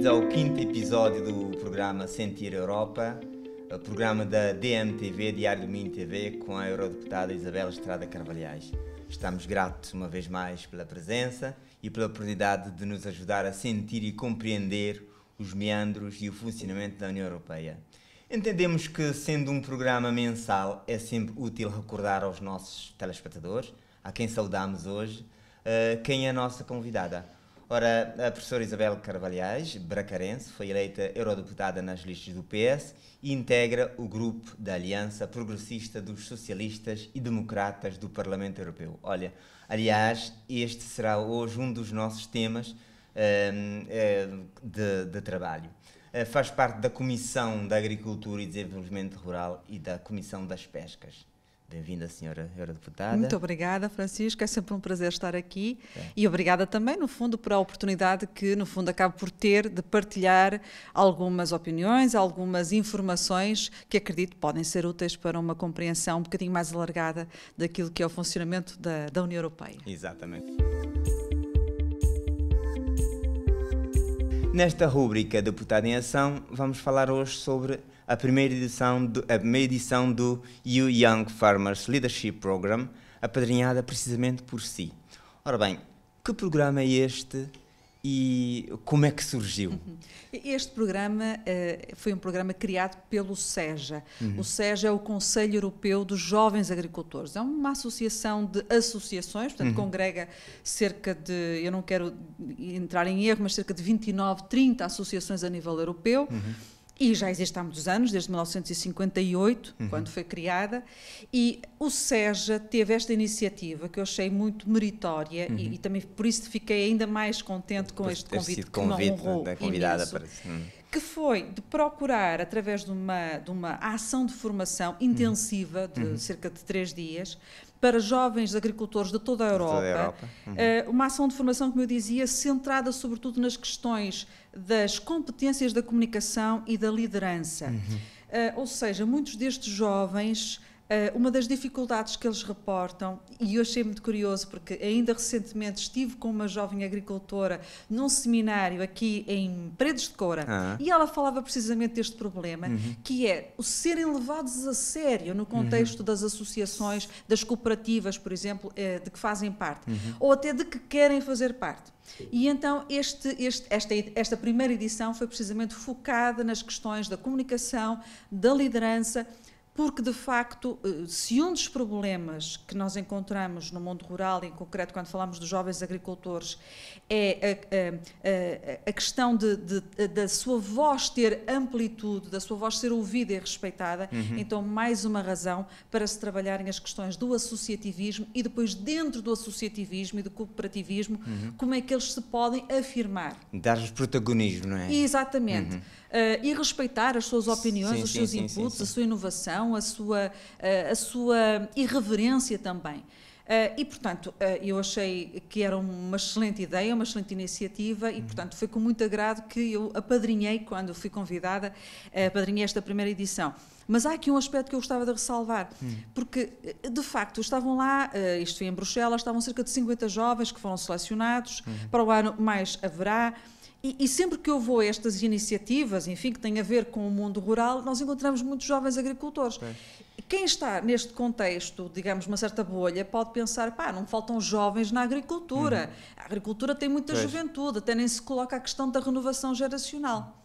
bem-vindos ao quinto episódio do programa Sentir Europa, programa da DMTV, Diário do Minho TV, com a eurodeputada Isabela Estrada Carvalhais. Estamos gratos uma vez mais pela presença e pela oportunidade de nos ajudar a sentir e compreender os meandros e o funcionamento da União Europeia. Entendemos que, sendo um programa mensal, é sempre útil recordar aos nossos telespectadores, a quem saudamos hoje, eh, quem é a nossa convidada. Ora, a professora Isabel Carvalhais, bracarense, foi eleita eurodeputada nas listas do PS e integra o grupo da Aliança Progressista dos Socialistas e Democratas do Parlamento Europeu. Olha, aliás, este será hoje um dos nossos temas hum, eh, de, de, trabalho. Eh, faz parte da Comissão da Agricultura e Desenvolvimento Rural e da Comissão das Pescas. Bem-vinda, senhora Eurodeputada. Muito obrigada, Francisco. É sempre um prazer estar aqui é. e obrigada também, no fundo, por a oportunidade que, no fundo, acabo por ter de partilhar algumas opiniões, algumas informações que acredito podem ser úteis para uma compreensão um bocadinho mais alargada daquilo que é o funcionamento da, da União Europeia. Exatamente. Nesta rúbrica Deputada em Ação, vamos falar hoje sobre a primeira edição do, a primeira edição do You Young Farmers Leadership Program, apadrinhada precisamente por si. Ora bem, que programa é este e como é que surgiu? Uhum. Este programa uh, foi um programa criado pelo SEJA. Uhum. O SEJA é o Conselho Europeu dos Jovens Agricultores. É uma associação de associações, portanto, uhum. congrega cerca de, eu não quero entrar em erro, mas cerca de 29, 30 associações a nível europeu. Uhum e já existe há muitos anos, desde 1958, uhum. quando foi criada, e o SEJA teve esta iniciativa que eu achei muito meritória uhum. e, e, também por isso fiquei ainda mais contente com este convite, que convite, que me honrou né, convidada imenso, para... Hum. que foi de procurar, através de uma, de uma ação de formação intensiva de uhum. cerca de três dias, para jovens agricultores de toda a Europa. Toda a Europa. Uhum. Eh, uma ação de formação, como eu dizia, centrada sobretudo nas questões das competências da comunicação e da liderança. Uhum. Eh, ou seja, muitos destes jovens eh, uma das dificuldades que eles reportam, e eu achei muito curioso, porque ainda recentemente estive com uma jovem agricultora num seminário aqui em Paredes de Coura, ah. e ela falava precisamente deste problema, uhum. que é o serem levados a sério no contexto uhum. das associações, das cooperativas, por exemplo, eh, de que fazem parte, uhum. ou até de que querem fazer parte. E então este, este, esta, esta primeira edição foi precisamente focada nas questões da comunicação, da liderança porque de facto, eh, se um dos problemas que nós encontramos no mundo rural, em concreto quando falamos dos jovens agricultores, é a, a, a questão de, de, da sua voz ter amplitude, da sua voz ser ouvida e respeitada, uhum. então mais uma razão para se trabalharem as questões do associativismo e depois dentro do associativismo e do cooperativismo, uhum. como é que eles se podem afirmar. Dar-lhes protagonismo, não é? Exatamente. Uhum uh, e respeitar as suas opiniões, sim, os seus sim, inputs, sim, a sua inovação, a sua, uh, a sua irreverência também. Uh, e, portanto, uh, eu achei que era uma excelente ideia, uma excelente iniciativa, e, uhum. portanto, foi com muito agrado que eu apadrinhei, quando fui convidada, uh, esta primeira edição. Mas há aqui um aspecto que eu gostava de ressalvar, hum. porque, de facto, estavam lá, uh, isto foi em Bruxelas, estavam cerca de 50 jovens que foram selecionados, uhum. para o ano mais haverá. E, e, sempre que eu vou a estas iniciativas, enfim, que têm a ver com o mundo rural, nós encontramos muitos jovens agricultores. É. Quem está neste contexto, digamos, uma certa bolha, pode pensar, pá, não faltam jovens na agricultura. Uhum. A agricultura tem muita juventude, até nem se coloca a questão da renovação geracional. Uhum.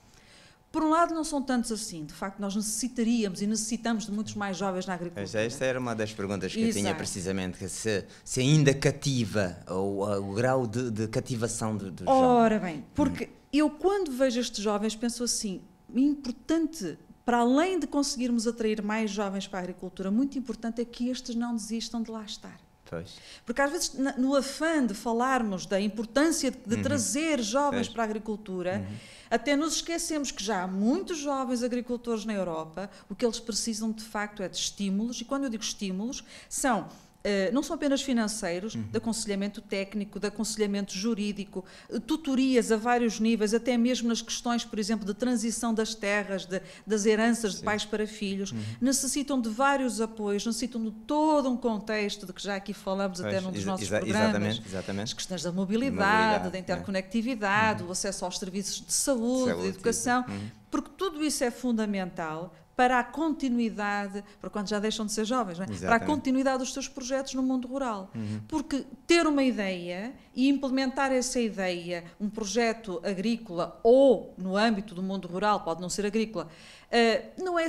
Por um lado, não são tantos assim. De facto, nós necessitaríamos e necessitamos de muitos mais jovens na agricultura. Esta era uma das perguntas que Exato. eu tinha precisamente, se, se ainda cativa ou o grau de, de cativação dos jovens. Ora bem, hum. porque eu quando vejo estes jovens penso assim, importante para além de conseguirmos atrair mais jovens para a agricultura, muito importante é que estes não desistam de lá estar. Pois. Porque às vezes, no afã de falarmos da importância de, uhum. trazer jovens pois. para a agricultura, uhum. até nos esquecemos que já há muitos jovens agricultores na Europa, o que eles precisam de facto é de estímulos, e quando eu digo estímulos, são eh, não são apenas financeiros, uhum. de aconselhamento técnico, de aconselhamento jurídico, eh, tutorias a vários níveis, até mesmo nas questões, por exemplo, de transição das terras, de, das heranças Sim. de pais para filhos, uhum. necessitam de vários apoios, necessitam de todo um contexto de que já aqui falamos pois, até num dos nossos exa programas. Exatamente, exatamente. As questões da mobilidade, mobilidade da é. interconectividade, é? uhum. o acesso aos serviços de saúde, de, saúde, de educação, uhum. porque tudo isso é fundamental para a continuidade, para quando já deixam de ser jovens, é? para a continuidade dos seus projetos no mundo rural. Uhum. Porque ter uma ideia e implementar essa ideia, um projeto agrícola ou no âmbito do mundo rural, pode não ser agrícola, uh, não é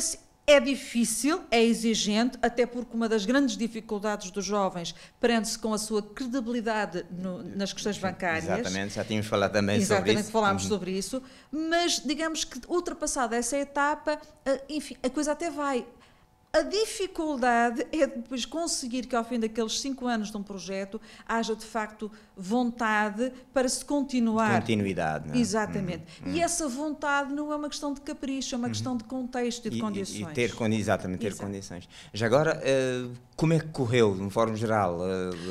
é difícil, é exigente, até porque uma das grandes dificuldades dos jovens prende-se com a sua credibilidade no, nas questões bancárias. Exatamente, já tínhamos falado também Exatamente, sobre isso. Exatamente, falámos uhum. sobre isso, mas digamos que ultrapassada essa etapa, eh, enfim, a coisa até vai. A dificuldade é depois conseguir que ao fim daqueles cinco anos de um projeto haja de facto vontade para se continuar. Continuidade, não é? Exatamente. Hum, hum. E essa vontade não é uma questão de capricho, é uma hum. questão de contexto e de e, condições. E ter, exatamente, ter Exato. condições. Já agora, eh, como é que correu, de uma forma geral? Eh,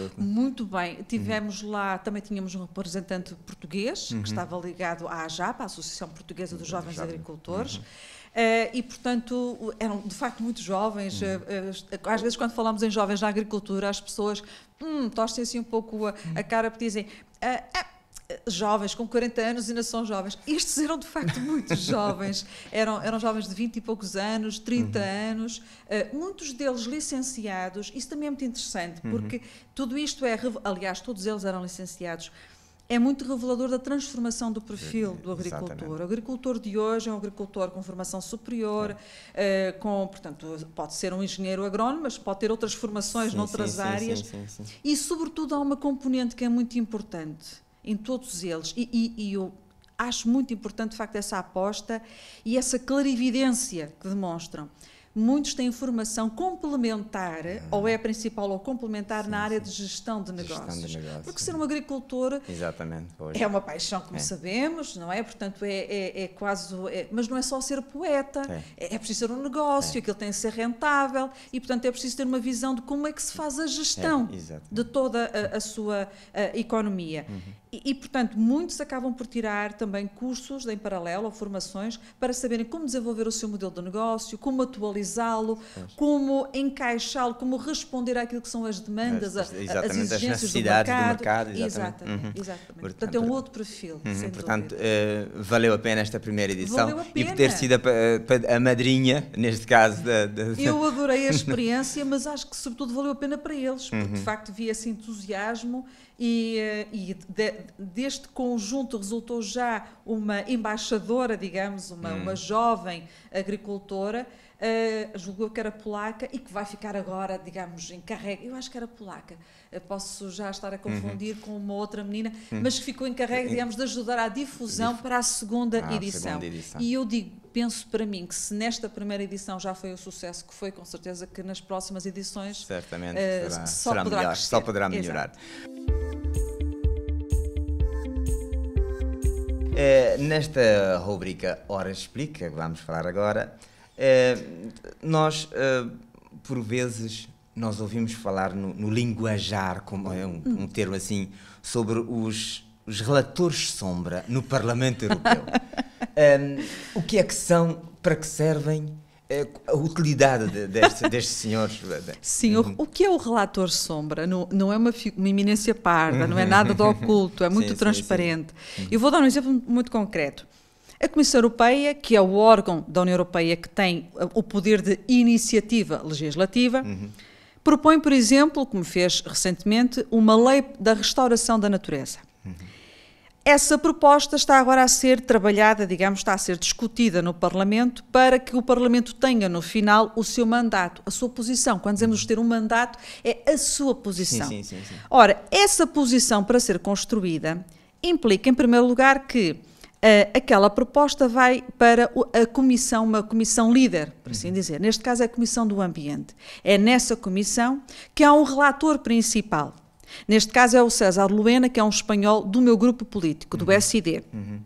eh, Muito bem. Tivemos uhum. lá, também tínhamos um representante português que uhum. estava ligado à AJAP, a Associação Portuguesa uhum, dos Jovens Agricultores. Eh, e, portanto, eram de facto muito jovens. Uhum. Eh, eh, às vezes, quando falamos em jovens na agricultura, as pessoas hum, torcem assim um pouco a, a uhum. cara porque dizem. Ah, ah, jovens, com 40 anos e ainda são jovens. Estes eram de facto muito jovens, eram, eram jovens de 20 e poucos anos, 30 uhum. anos, uh, muitos deles licenciados. Isso também é muito interessante, uhum. porque uhum. tudo isto é, aliás, todos eles eram licenciados é muito revelador da transformação do perfil é, do agricultor. Exatamente. O agricultor de hoje é um agricultor com formação superior, é. uh, com, portanto, pode ser um engenheiro agrónomo, mas pode ter outras formações sim, noutras sim, áreas. Sim, sim, e, sobretudo, há uma componente que é muito importante em todos eles, e, e, e eu acho muito importante, de facto, essa aposta e essa clarividência que demonstram muitos têm formação complementar, ah. ou é principal ou complementar sim, na área sim. de gestão de negócios. Gestão de Porque ser um agricultor Exatamente, é uma paixão, como é. sabemos, não é? Portanto, é, é, é quase. É, mas não é só ser poeta, é. É, é, preciso ser um negócio, é. aquilo tem de ser rentável e, portanto, é preciso ter uma visão de como é que se faz a gestão de toda a, a sua a economia. Uhum. E, portanto, muitos acabam por tirar também cursos em paralelo ou formações para saberem como desenvolver o seu modelo de negócio, como atualizá-lo, como encaixá-lo, como responder àquilo que são as demandas, as, as exigências do mercado. do mercado. Exatamente. Exatamente, uhum. exatamente. Portanto, portanto, é um outro perfil. Uhum. Portanto, uh, valeu a pena esta primeira edição e por ter sido a, a, eh, a madrinha, neste caso. Da, da, Eu adorei a experiência, mas acho que, sobretudo, valeu a pena para eles, porque uhum. de facto vi esse entusiasmo e, eh, e de, deste conjunto resultou já uma embaixadora, digamos, uma, hum. uma jovem agricultora, uh, julgou que era polaca e que vai ficar agora, digamos, encarrega. Eu acho que era polaca, eh, posso já estar a confundir uhum. com uma outra menina, uhum. mas que ficou encarregue, digamos, de ajudar à difusão para a segunda, ah, edição. segunda edição. E eu digo, penso para mim que se nesta primeira edição já foi o sucesso que foi, com certeza que nas próximas edições certamente uh, será, só, será poderá melhor, só, poderá melhorar. Uh, nesta rubrica Hora Explica, que vamos falar agora, uh, nós, por vezes, nós ouvimos falar no, no linguajar, como é um, hum. um termo assim, sobre os os relatores sombra no Parlamento Europeu. um, o que é que são, para que servem, eh, a utilidade deste, destes senhores. Sim, o, o, que é o relator sombra? Não, não é uma, uma iminência parda, não é nada de uhum. oculto, é muito sim, transparente. Sim, sim. Uhum. Eu vou dar um exemplo muito concreto. A Comissão Europeia, que é o órgão da União Europeia que tem eh, o poder de iniciativa legislativa, uhum. propõe, por exemplo, como fez recentemente, uma lei da restauração da natureza. Uhum essa proposta está agora a ser trabalhada, digamos, está a ser discutida no Parlamento para que o Parlamento tenha no final o seu mandato, a sua posição. Quando dizemos ter um mandato, é a sua posição. Sim, sim, sim, Ora, essa posição para ser construída implica, em primeiro lugar, que eh, aquela proposta vai para a comissão, uma comissão líder, por assim uhum. dizer. Neste caso é a Comissão do Ambiente. É nessa comissão que há um relator principal. Neste caso é o César Luena, que é um espanhol do meu grupo político, do uhum. SID. Uhum.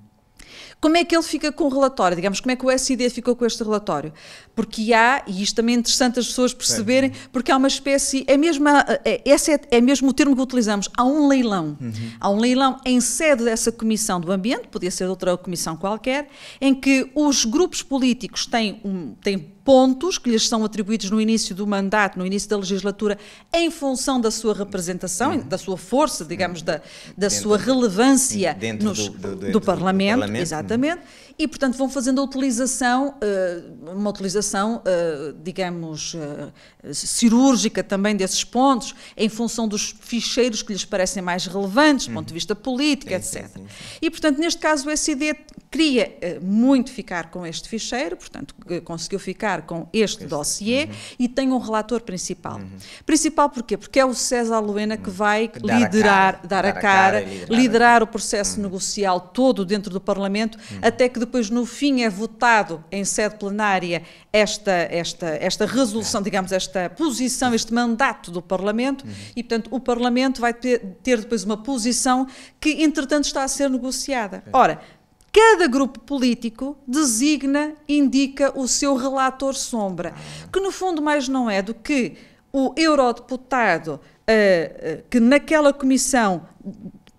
Como é que ele fica com o relatório? Digamos, como é que o SID ficou com este relatório? Porque há, e isto também é interessante as pessoas perceberem, porque há uma espécie, é mesmo, é, esse é, é, mesmo o termo que utilizamos, há um leilão. Uhum. Há um leilão em sede dessa Comissão do Ambiente, podia ser outra comissão qualquer, em que os grupos políticos têm, um, têm pontos que lhes são atribuídos no início do mandato, no início da legislatura, em função da sua representação, uhum. da sua força, digamos, uhum. da, da dentro, sua relevância dentro nos, do, do, dentro do, parlamento, do, Parlamento, exatamente, uhum. e portanto vão fazendo a utilização, eh, uma utilização, eh, digamos, eh, cirúrgica também desses pontos, em função dos ficheiros que lhes parecem mais relevantes, do ponto de uhum. vista político, sim, é, etc. Sim, sim, e portanto, neste caso, o SID queria eh, muito ficar com este ficheiro, portanto, conseguiu ficar com este, este. dossiê uhum. e tem um relator principal. Uhum. Principal porquê? Porque é o César Luena que uhum. vai dar liderar, a cara, dar, a cara, cara liderar, liderar, o processo uhum. negocial todo dentro do Parlamento, uhum. até que depois, no fim, é votado em sede plenária esta, esta, esta resolução, é. digamos, esta posição, este mandato do Parlamento uhum. e, portanto, o Parlamento vai ter depois uma posição que, entretanto, está a ser negociada. Ora, Cada grupo político designa, indica o seu relator sombra, que no fundo mais não é do que o eurodeputado uh, que naquela comissão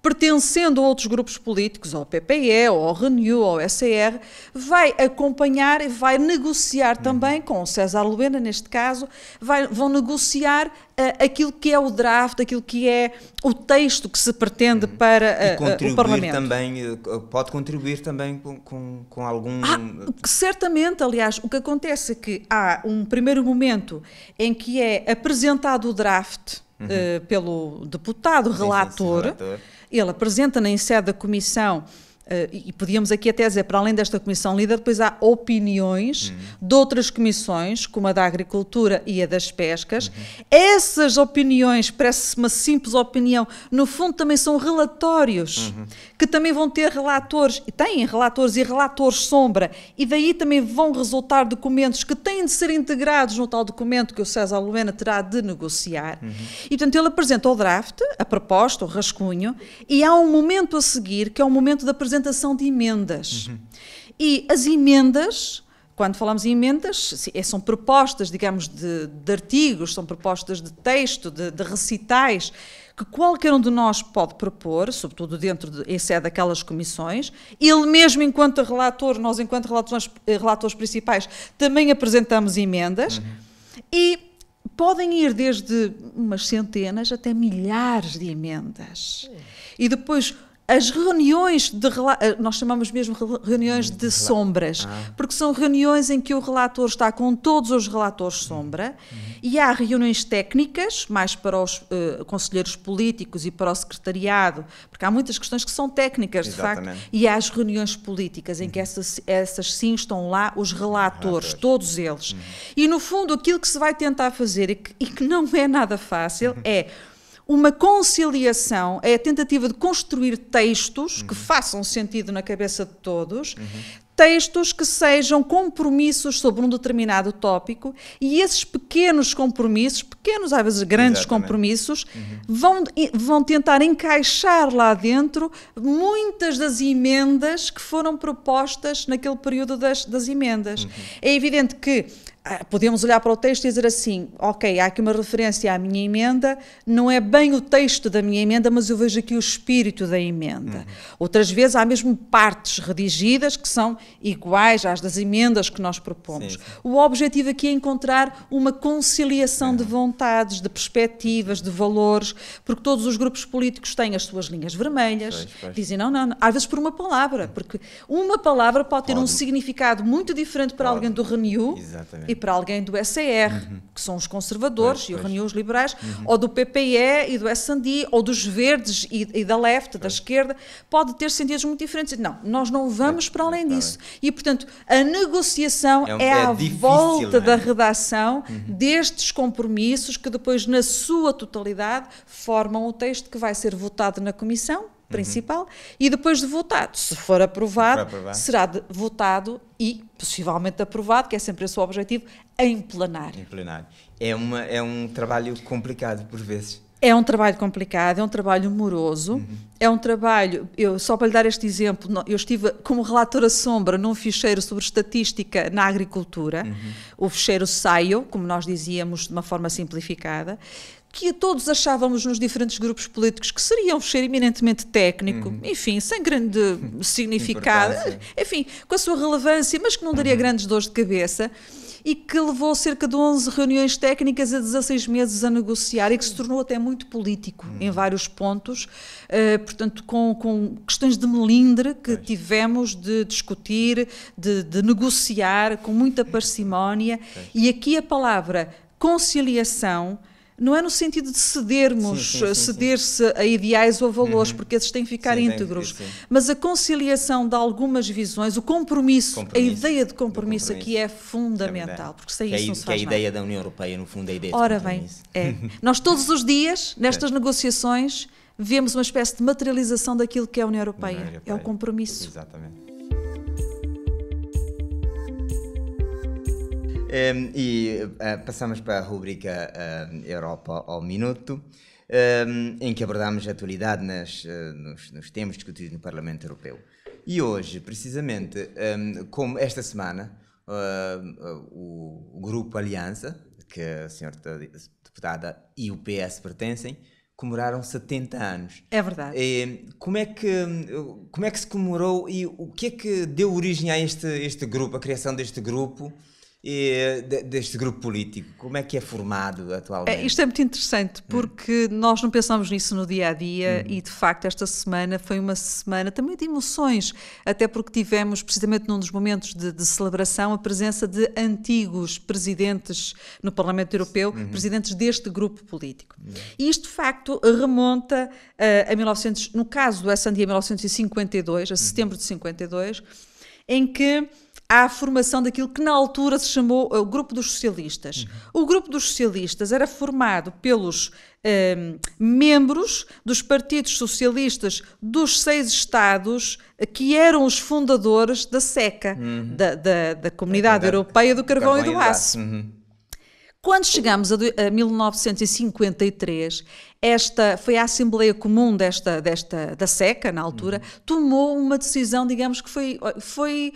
pertencendo a outros grupos políticos, ao PPE, ao Renew, ao SR, vai acompanhar e vai negociar uhum. também, com o César Luena neste caso, vai, vão negociar uh, aquilo que é o draft, aquilo que é o texto que se pretende uhum. para uh, uh, o Parlamento. Também, pode contribuir também com, com, com algum... Ah, certamente, aliás, o que acontece é que há um primeiro momento em que é apresentado o draft, Uhum. pelo deputado relator. Sim, sim, relator. Ele apresenta-na sede da Comissão eh, e podíamos aqui até dizer, para além desta comissão líder, depois há opiniões uhum. de outras comissões, como a da Agricultura e a das Pescas. Uhum. Essas opiniões, parece uma simples opinião, no fundo também são relatórios, uhum. que também vão ter relatores, e têm relatores e relatores sombra, e daí também vão resultar documentos que têm de ser integrados no tal documento que o César Luena terá de negociar. Uhum. E, portanto, ele apresenta o draft, a proposta, o rascunho, e há um momento a seguir, que é o momento da apresentação apresentação de emendas. Uhum. E as emendas quando falamos em emendas, é, são propostas, digamos, de, de artigos, são propostas de texto, de, de, recitais, que qualquer um de nós pode propor, sobretudo dentro de, em sede daquelas comissões. Ele mesmo, enquanto relator, nós, enquanto relatores, eh, relatores principais, também apresentamos emendas. Uhum. E podem ir desde umas centenas até milhares de emendas. Uhum. E depois as reuniões de eh, nós chamamos mesmo reuniões hum, de sombras, ah. porque são reuniões em que o relator está com todos os relatores hum, sombra hum. e há reuniões técnicas, mais para os uh, conselheiros políticos e para o secretariado, porque há muitas questões que são técnicas, Exatamente. de facto, e há as reuniões políticas, em que uhum. essas, essas sim estão lá os relatores, todos eles. Uhum. E no fundo, aquilo que se vai tentar fazer e que, e que não é nada fácil uhum. é uma conciliação, é a tentativa de construir textos uhum. que façam sentido na cabeça de todos, uhum. textos que sejam compromissos sobre um determinado tópico e esses pequenos compromissos, pequenos às vezes grandes Exatamente. compromissos, uhum. vão, vão tentar encaixar lá dentro muitas das emendas que foram propostas naquele período das, das emendas. Uhum. É evidente que ah, podemos olhar para o texto e dizer assim: ok, há aqui uma referência à minha emenda, não é bem o texto da minha emenda, mas eu vejo aqui o espírito da emenda. Uhum. Outras vezes há mesmo partes redigidas que são iguais às das emendas que nós propomos. Sim, sim. O objetivo aqui é encontrar uma conciliação uhum. de vontades, de perspectivas, de valores, porque todos os grupos políticos têm as suas linhas vermelhas, pois, pois. dizem não, não, não, às vezes por uma palavra, uhum. porque uma palavra pode ter pode. um significado muito diferente para pode. alguém do Renew. Exatamente e para alguém do SR, uhum. que são os conservadores pois, e reuniu os liberais, uhum. ou do PPE e do SD, ou dos verdes e, e da left, pois. da esquerda, pode ter sentidos muito diferentes. Não, nós não tá, vamos para além tá disso. E, portanto, a negociação é, um, é, é à difícil, volta é? da redação uhum. destes compromissos que depois, na sua totalidade, formam o texto que vai ser votado na Comissão principal uhum. e depois de votado. Se for aprovado, será de, votado e possivelmente aprovado, que é sempre esse o objetivo, em plenário. Em plenário. É, uma, é um trabalho complicado por vezes. É um trabalho complicado, é um trabalho moroso, uhum. é um trabalho. Eu, só para lhe dar este exemplo, eu estive como relatora sombra num ficheiro sobre estatística na agricultura, uhum. o ficheiro SAIO, como nós dizíamos de uma forma simplificada, que todos achávamos nos diferentes grupos políticos que seria um fecheiro eminentemente técnico, uhum. enfim, sem grande significado, enfim, com a sua relevância, mas que não daria uhum. grandes dores de cabeça e que levou cerca de 11 reuniões técnicas a 16 meses a negociar e que se tornou até muito político em uhum. vários pontos, uh, portanto, com, com, questões de melindre que tivemos de discutir, de, de, negociar com muita uhum. parcimónia. E aqui a palavra conciliação não é no sentido de cedermos, ceder-se a ideais ou valores, uhum. porque esses têm que ficar sim, íntegros, que, mas a conciliação de algumas visões, o compromisso, compromisso a ideia de compromisso, compromisso aqui é fundamental, é porque sem que isso é, não se é faz Que a ideia da União Europeia, no fundo, é a ideia Ora de compromisso. bem, é. Nós todos os dias, nestas é. negociações, vemos uma espécie de materialização daquilo que é a União Europeia. União Europeia. É o compromisso. Exatamente. Um, ehm, e uh, passamos para a rubrica uh, Europa ao Minuto, um, ehm, em que abordamos a atualidade nas, uh, nos, nos, temas discutidos no Parlamento Europeu. E hoje, precisamente, um, ehm, como esta semana, o, o Grupo Aliança, que a senhora deputada e o PS pertencem, comemoraram 70 anos. É verdade. como, é que, como é que se comemorou e o que é que deu origem a este, este grupo, a criação deste grupo? e, de, deste grupo político? Como é que é formado atualmente? É, isto é muito interessante hum. porque hum. nós não pensamos nisso no dia a dia hum. e de facto esta semana foi uma semana também de emoções, até porque tivemos precisamente num dos momentos de, de celebração a presença de antigos presidentes no Parlamento Europeu, hum. presidentes deste grupo político. Uhum. E isto de facto remonta uh, a 1900, no caso do S&D a 1952, a uhum. setembro de 52, em que à formação daquilo que na altura se chamou eh, o Grupo dos Socialistas. Uhum. O Grupo dos Socialistas era formado pelos ehm, membros dos partidos socialistas dos seis estados eh, que eram os fundadores da SECA, uhum. da, da, da, Comunidade da, Europeia do Carvão, Carvão e do Aço. Uhum. Quando chegamos a, a 1953, esta foi a Assembleia Comum desta, desta da SECA, na altura, uhum. tomou uma decisão, digamos que foi, foi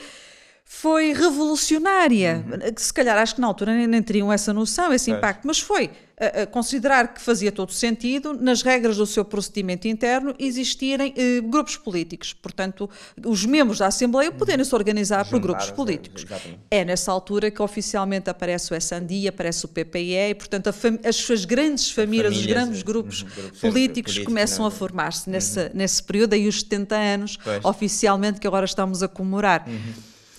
foi revolucionária. Uhum. Eh, se calhar acho que na altura nem, nem teriam essa noção, esse é. impacto, mas foi a, eh, a eh, considerar que fazia todo sentido, nas regras do seu procedimento interno, existirem grupos políticos. Portanto, os membros da Assembleia uhum. poderem se organizar por grupos políticos. É, é nessa altura que oficialmente aparece o Sandi, aparece o PPE, e, portanto, as suas grandes famílias, famílias os grandes é. grupos uhum, políticos, começam não. a né? formar-se nesse, uhum. nesse período, aí os 70 anos, pois. oficialmente, que agora estamos a comemorar.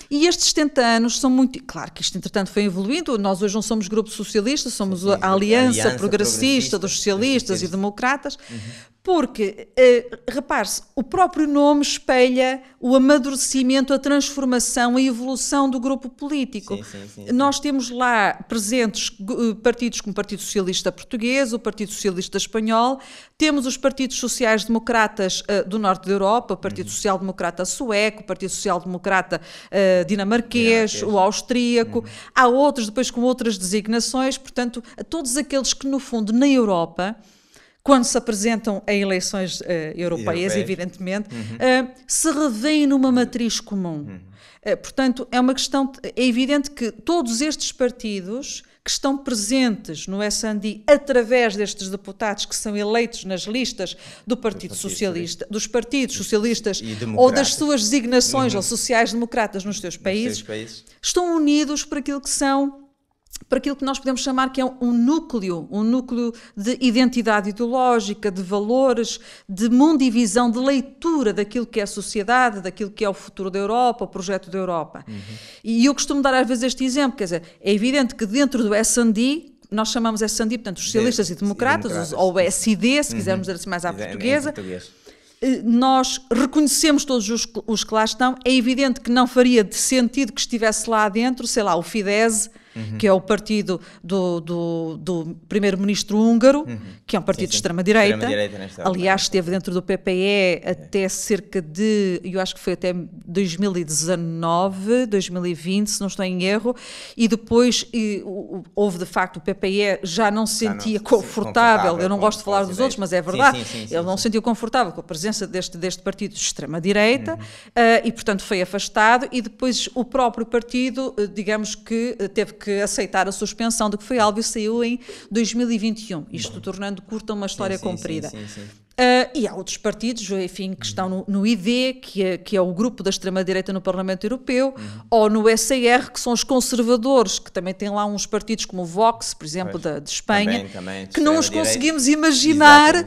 E estes 70 anos são muito. Claro que isto, entretanto, foi evoluindo. Nós hoje não somos grupo socialista, somos sim, sim, a, aliança a, aliança, progressista, progressista dos socialistas, socialistas. e democratas. Uhum. Porque, eh, repare-se, o próprio nome espelha o amadurecimento, a transformação, a evolução do grupo político. Sim, sim, sim, Nós temos lá presentes eh, partidos como o Partido Socialista Português, o Partido Socialista Espanhol, temos os partidos sociais-democratas eh, do norte da Europa, o Partido uhum. Social-Democrata Sueco, o Partido Social-Democrata Dinamarquês, o Austríaco. Uhum. Há outros, depois com outras designações, portanto, todos aqueles que, no fundo, na Europa quando se apresentam a eleições uh, europeias, evidentemente, uhum. uh, se revêem numa matriz comum. Uhum. Uh, portanto, é uma questão. É evidente que todos estes partidos que estão presentes no SD através destes deputados que são eleitos nas listas do Partido, Socialista, dos partidos socialistas ou das suas designações uhum. ou sociais-democratas nos seus países, países, estão unidos por aquilo que são para aquilo que nós podemos chamar que é um núcleo, um núcleo de identidade ideológica, de valores, de mundo e visão, de leitura daquilo que é a sociedade, daquilo que é o futuro da Europa, o projeto da Europa. Uhum. E eu costumo dar às vezes este exemplo, quer dizer, é evidente que dentro do S&D nós chamamos S&D, portanto, os socialistas e democratas, democratas. Os, ou SID, se uhum. quisermos dizer assim mais à portuguesa, eh, nós reconhecemos todos os, os que lá estão, é evidente que não faria de sentido que estivesse lá dentro, sei lá, o Fidesz, uhum. que é o partido do, do, do primeiro-ministro húngaro, uhum. que é um partido sim, de extrema-direita. Extrema Aliás, esteve dentro do PPE é. até cerca de, eu acho que foi até 2019, 2020, se não estou em erro, e depois e, houve de facto o PPE já não se sentia não, confortável. confortável. Eu não gosto de falar dos outros, mas é verdade. Sim, sim, Ele não se sentiu confortável com a presença deste, deste partido de extrema-direita uhum. uh, e, portanto, foi afastado. E depois o próprio partido, ah, digamos que ah, teve que que aceitar a suspensão do que foi alvo e saiu em 2021, isto tornando curta uma história sim, sim, comprida. Sim, Uh, e há outros partidos, enfim, que estão no, no ID, que é, que é o grupo da extrema-direita no Parlamento Europeu, uhum. ou no SAR, que são os conservadores, que também têm lá uns partidos como o Vox, por exemplo, da, de Espanha, também, também, que não os conseguimos imaginar uh,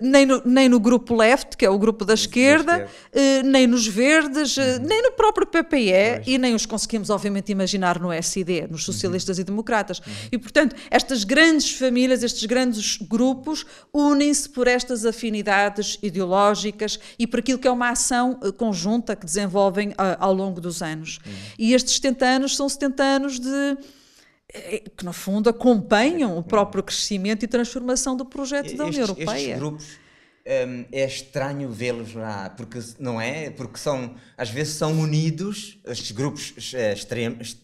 nem, no, nem no grupo left, que é o grupo da esquerda, uh, nem nos verdes, uhum. nem no próprio PPE, pois. e nem os conseguimos, obviamente, imaginar no SID, nos uhum. socialistas uhum. e democratas. Uhum. E, portanto, estas grandes famílias, estes grandes grupos, unem-se por estas afinidades ideológicas e por aquilo que é uma ação eh, conjunta que desenvolvem eh, ao longo dos anos. Uhum. E estes 70 anos são 70 anos de eh, que no fundo acompanham o próprio crescimento e transformação do projeto da União Europeia. Estes grupos um, é estranho vê-los lá, porque não é? Porque são às vezes são unidos estes grupos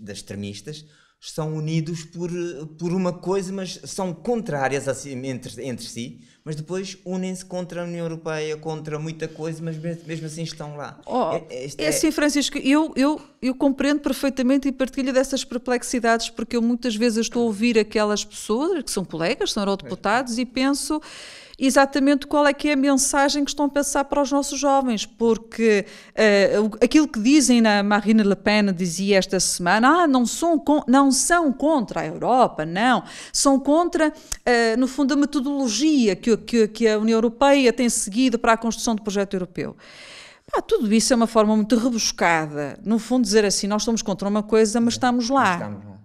extremistas são unidos por, por uma coisa, mas são contrárias assim, entre, entre si, mas depois unem-se contra a União Europeia, contra muita coisa, mas mesmo assim estão lá. Oh, é é, é, é, assim, Francisco, eu, eu, eu compreendo perfeitamente e partilho dessas perplexidades, porque eu muitas vezes estou a ouvir aquelas pessoas que são colegas, são eurodeputados, é. e penso exatamente qual é que é a mensagem que estão a passar para os nossos jovens, porque uh, aquilo que dizem na Marine Le Pen dizia esta semana, ah, não são, não são contra a Europa, não, são contra, uh, no fundo, a metodologia que, que, que a União Europeia tem seguido para a construção do projeto europeu. Ah, tudo isso é uma forma muito rebuscada. No fundo, dizer assim, nós estamos contra uma coisa, mas estamos lá. Estamos lá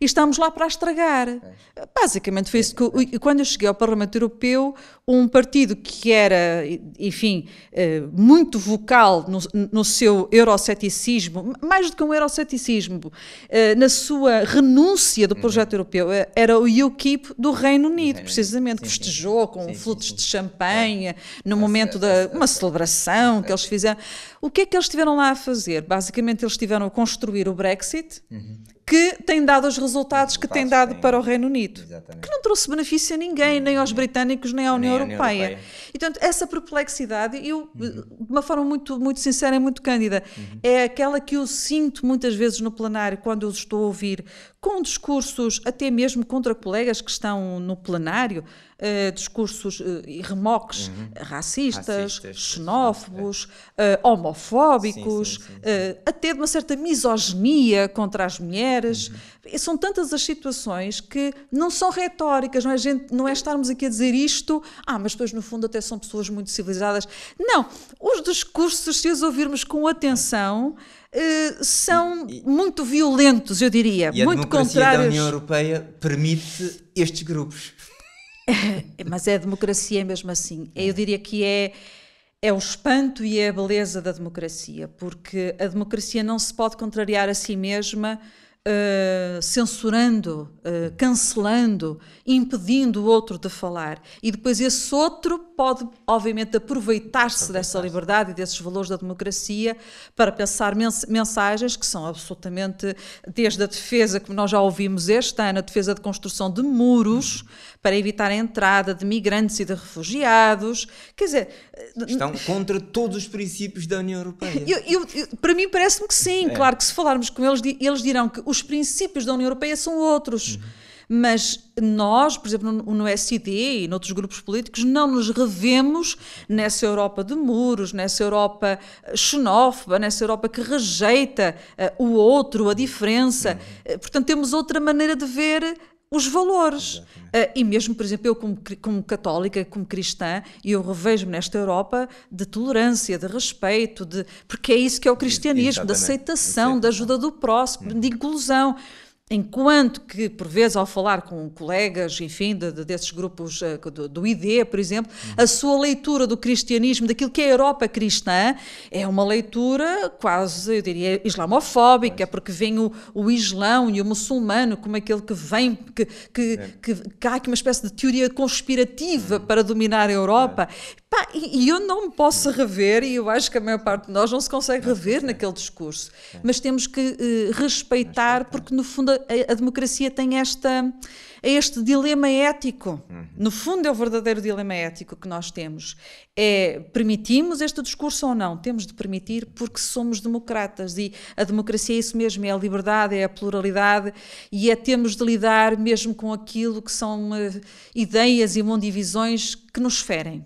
e estamos lá para a estragar. É. Basicamente foi isso que quando eu cheguei ao Parlamento Europeu, um partido que era, enfim, eh, muito vocal no, no seu euroceticismo, mais do que um euroceticismo, eh, na sua renúncia do projeto uhum. europeu, eh, era o UKIP do Reino Unido, precisamente, sim, festejou com sim, flutos sim, de champanhe é. no é, momento é, da é, uma celebração que eles fizeram. O que é que eles tiveram lá a fazer? Basicamente, eles tiveram a construir o Brexit. Uhum que tem dado os resultados, que tem dado tem, para o Reino Unido, exatamente. que não trouxe benefício a ninguém, nem aos uhum. britânicos, nem à União, nem Europeia. União Europeia. E, portanto, essa perplexidade, eu, uhum. Eh, de uma forma muito, muito sincera e muito cândida, uhum. é aquela que eu sinto muitas vezes no plenário, quando eu estou a ouvir, com discursos, até mesmo contra colegas que estão no plenário, Uh, discursos eh, e uh, remoques uhum. racistas, racistas, xenófobos, uh, homofóbicos, sim, sim, sim, até de uma certa misoginia contra as mulheres mulheres. Uhum. São tantas as situações que não são retóricas, não é, gente, não é estarmos aqui a dizer isto, ah, mas depois no fundo até são pessoas muito civilizadas. Não, os discursos, se os ouvirmos com atenção, Uh, são e, muito violentos, eu diria, e muito contrários. A União Europeia permite estes grupos. Mas é a democracia mesmo assim. É. Eu diria que é é o espanto e é a beleza da democracia, porque a democracia não se pode contrariar a si mesma Uh, censurando, uh, cancelando, impedindo o outro de falar. E depois esse outro pode, obviamente, aproveitar-se dessa liberdade e desses valores da democracia para passar mensagens que são absolutamente, desde a defesa que nós já ouvimos este ano, a defesa de construção de muros para evitar a entrada de migrantes e de refugiados, quer dizer... Eh, Estão contra todos os princípios da União Europeia. Eu, eu, eu, para mim parece-me que sim, é. claro que se falarmos com eles, eles dirão que os princípios da União Europeia são outros. Uhum mas nós, por exemplo, no, no SD e noutros grupos políticos, não nos revemos nessa Europa de muros, nessa Europa eh, xenófoba, nessa Europa que rejeita uh, o outro, a diferença. Uhum. Eh, portanto, temos outra maneira de ver os valores. Uh, e mesmo, por exemplo, eu como, como católica, como cristã, eu revejo-me nesta Europa de tolerância, de respeito, de, porque é isso que é o cristianismo, Exatamente. da aceitação, Exatamente. da ajuda do próximo, hum. de uhum. inclusão. Enquanto que, por vezes, ao falar com colegas, enfim, de, de, desses grupos eh, do, do ID, por exemplo, uhum. a sua leitura do cristianismo, daquilo que é a Europa cristã, é uma leitura quase, eu diria, islamofóbica, porque vem o, o islão e o muçulmano como aquele que vem, que, que, é. que, que há aqui uma espécie de teoria conspirativa uhum. para dominar a Europa. É. Pá, e, e, eu não me posso rever, e eu acho que a maior parte de nós não se consegue rever é. naquele discurso. É. Mas temos que uh, respeitar, respeitar, porque no fundo a, democracia tem esta, é este dilema ético. Uhum. No fundo, é o verdadeiro dilema ético que nós temos. É permitimos este discurso ou não? Temos de permitir porque somos democratas e a democracia é isso mesmo: é a liberdade, é a pluralidade e é temos de lidar mesmo com aquilo que são uh, ideias e mondivisões que nos ferem.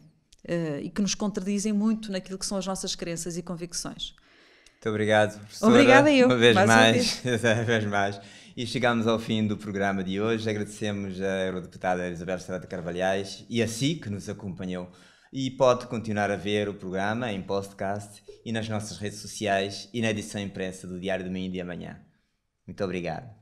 Uh, e que nos contradizem muito naquilo que são as nossas crenças e convicções. Muito obrigado, professora. Obrigada eu. Uma vez mais. uma vez mais. E chegamos ao fim do programa de hoje. Agradecemos à Eurodeputada Isabel Estrada Carvalhais e a si que nos acompanhou. E pode continuar a ver o programa em podcast e nas nossas redes sociais e na edição impressa do Diário do Meio de Amanhã. Muito obrigado.